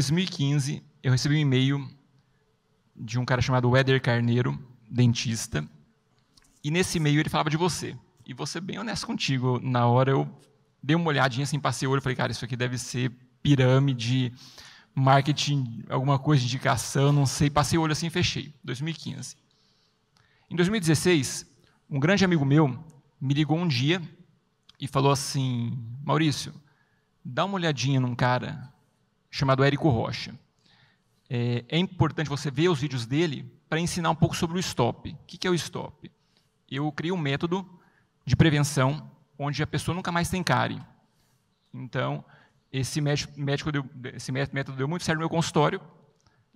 2015, eu recebi um e-mail de um cara chamado Weder Carneiro, dentista, e nesse e-mail ele falava de você. E você bem honesto contigo, na hora eu dei uma olhadinha assim, passei o olho, falei, cara, isso aqui deve ser pirâmide, marketing, alguma coisa de indicação, não sei, passei o olho assim e fechei, 2015. Em 2016, um grande amigo meu me ligou um dia e falou assim: Maurício, dá uma olhadinha num cara chamado Érico Rocha. É, é importante você ver os vídeos dele para ensinar um pouco sobre o stop. O que é o stop? Eu criei um método de prevenção onde a pessoa nunca mais tem cárie. Então, esse, médico deu, esse método deu muito certo no meu consultório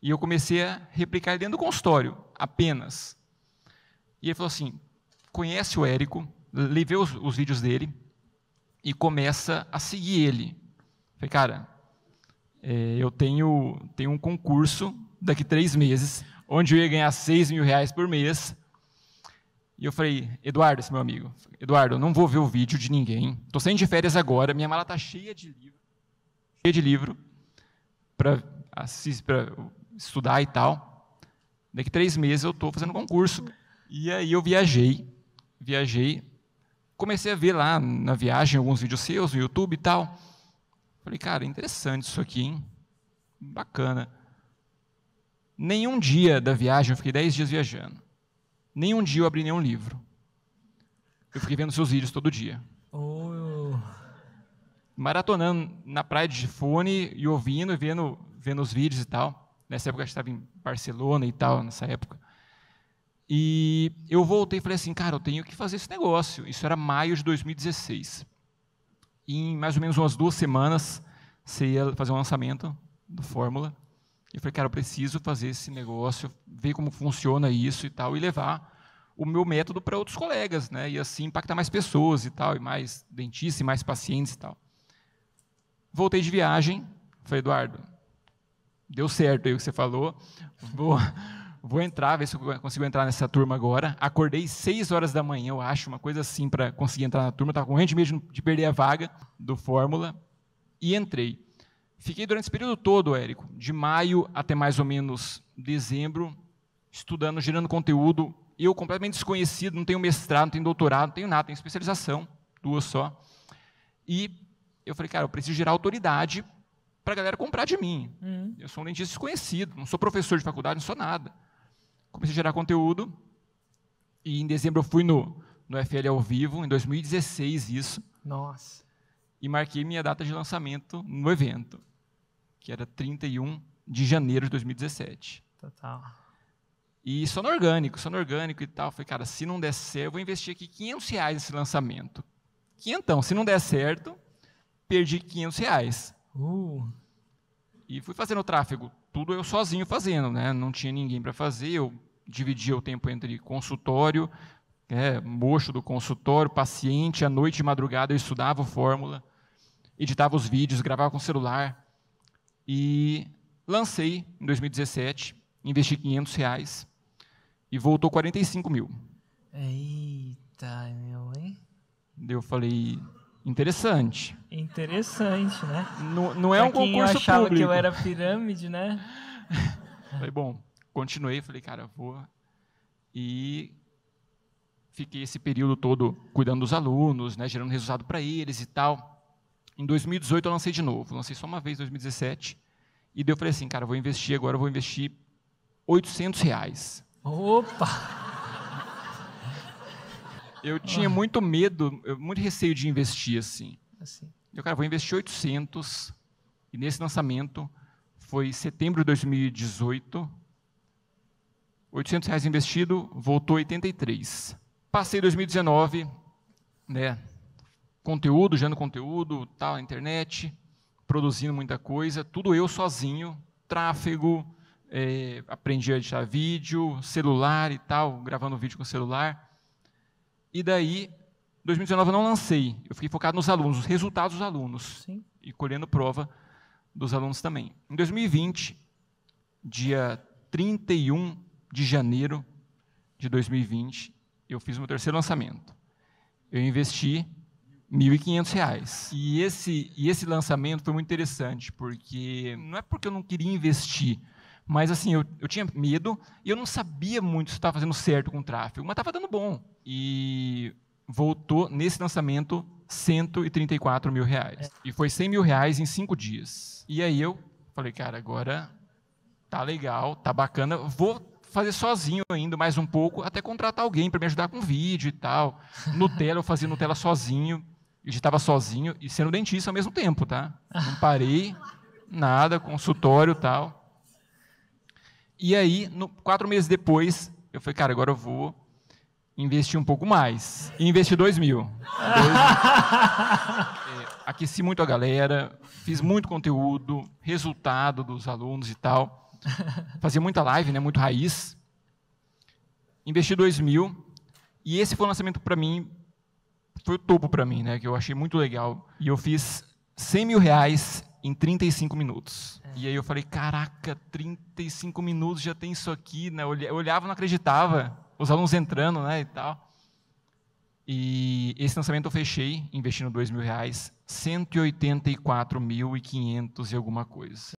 e eu comecei a replicar ele dentro do consultório, apenas. E ele falou assim, conhece o Érico, lê os, os vídeos dele e começa a seguir ele. falei, cara, é, eu tenho, tenho um concurso daqui três meses, onde eu ia ganhar seis mil reais por mês. E eu falei, Eduardo, esse meu amigo, Eduardo, eu não vou ver o vídeo de ninguém. Estou saindo de férias agora, minha mala está cheia de livro, cheia de livro para estudar e tal. Daqui três meses eu estou fazendo concurso. E aí eu viajei, viajei, comecei a ver lá na viagem alguns vídeos seus no YouTube e tal. Falei, cara, interessante isso aqui, hein? Bacana. Nenhum dia da viagem, eu fiquei dez dias viajando. Nenhum dia eu abri nenhum livro. Eu fiquei vendo seus vídeos todo dia. Oh. Maratonando na praia de fone e ouvindo e vendo, vendo os vídeos e tal. Nessa época a gente estava em Barcelona e tal, nessa época. E eu voltei e falei assim, cara, eu tenho que fazer esse negócio. Isso era maio de 2016 em mais ou menos umas duas semanas você ia fazer um lançamento do Fórmula. E eu falei, cara, eu preciso fazer esse negócio, ver como funciona isso e tal, e levar o meu método para outros colegas, né? E assim impactar mais pessoas e tal, e mais dentistas, e mais pacientes e tal. Voltei de viagem, falei, Eduardo, deu certo aí o que você falou, vou, Vou entrar, ver se eu consigo entrar nessa turma agora. Acordei 6 horas da manhã, eu acho, uma coisa assim, para conseguir entrar na turma. Estava o de mesmo de perder a vaga do Fórmula. E entrei. Fiquei durante esse período todo, Érico, de maio até mais ou menos dezembro, estudando, gerando conteúdo. Eu, completamente desconhecido, não tenho mestrado, não tenho doutorado, não tenho nada, tenho especialização, duas só. E eu falei, cara, eu preciso gerar autoridade para a galera comprar de mim. Uhum. Eu sou um dentista desconhecido, não sou professor de faculdade, não sou nada comecei a gerar conteúdo. E em dezembro eu fui no, no FL ao vivo, em 2016 isso. Nossa. E marquei minha data de lançamento no evento, que era 31 de janeiro de 2017. Total. E só no orgânico, só no orgânico e tal. Falei, cara, se não der certo, eu vou investir aqui 500 reais nesse lançamento. Quinhentão, se não der certo, perdi 500 reais. Uh. E fui fazendo o tráfego, tudo eu sozinho fazendo, né? Não tinha ninguém para fazer, eu dividia o tempo entre consultório, é, mocho do consultório, paciente, à noite e madrugada eu estudava fórmula, editava os vídeos, gravava com o celular. E lancei em 2017, investi 500 reais e voltou 45 mil. Eita, meu, hein? Eu falei, interessante. Interessante, né? Não, não é pra um concurso eu achava público. achava que eu era pirâmide, né? Falei, bom, continuei, falei, cara, vou. E fiquei esse período todo cuidando dos alunos, né, gerando resultado para eles e tal. Em 2018 eu lancei de novo, lancei só uma vez em 2017. E daí eu falei assim, cara, vou investir agora, vou investir 800 reais. Opa! Eu tinha muito medo, muito receio de investir assim. assim. Eu, cara, vou investir 800 e nesse lançamento foi setembro de 2018 800 reais investido, voltou 83. Passei 2019, né? Conteúdo, gerando conteúdo, tal, internet, produzindo muita coisa, tudo eu sozinho, tráfego, é, aprendi a editar vídeo, celular e tal, gravando vídeo com celular. E daí, 2019 eu não lancei, eu fiquei focado nos alunos, nos resultados dos alunos, Sim. e colhendo prova dos alunos também. Em 2020, dia 31 de janeiro de 2020, eu fiz meu terceiro lançamento. Eu investi R$ 1.500. E esse, e esse lançamento foi muito interessante, porque não é porque eu não queria investir, mas assim, eu, eu tinha medo e eu não sabia muito se estava fazendo certo com o tráfego, mas estava dando bom. E voltou nesse lançamento 134 mil reais. E foi 100 mil reais em cinco dias. E aí eu falei, cara, agora tá legal, tá bacana, vou fazer sozinho ainda mais um pouco, até contratar alguém para me ajudar com vídeo e tal. Nutella, eu fazia Nutella sozinho, editava sozinho e sendo dentista ao mesmo tempo, tá? Não parei, nada, consultório e tal. E aí, no, quatro meses depois, eu falei, cara, agora eu vou investir um pouco mais. E investi dois mil. Dois mil. É, aqueci muito a galera, fiz muito conteúdo, resultado dos alunos e tal fazia muita live, né, muito raiz. Investi 2 mil, e esse foi o lançamento para mim, foi o topo para mim, né, que eu achei muito legal. E eu fiz 100 mil reais em 35 minutos. É. E aí eu falei, caraca, 35 minutos já tem isso aqui, né? Eu olhava, não acreditava, os alunos entrando, né, e tal. E esse lançamento eu fechei, investindo 2 mil reais, 184.500 e alguma coisa.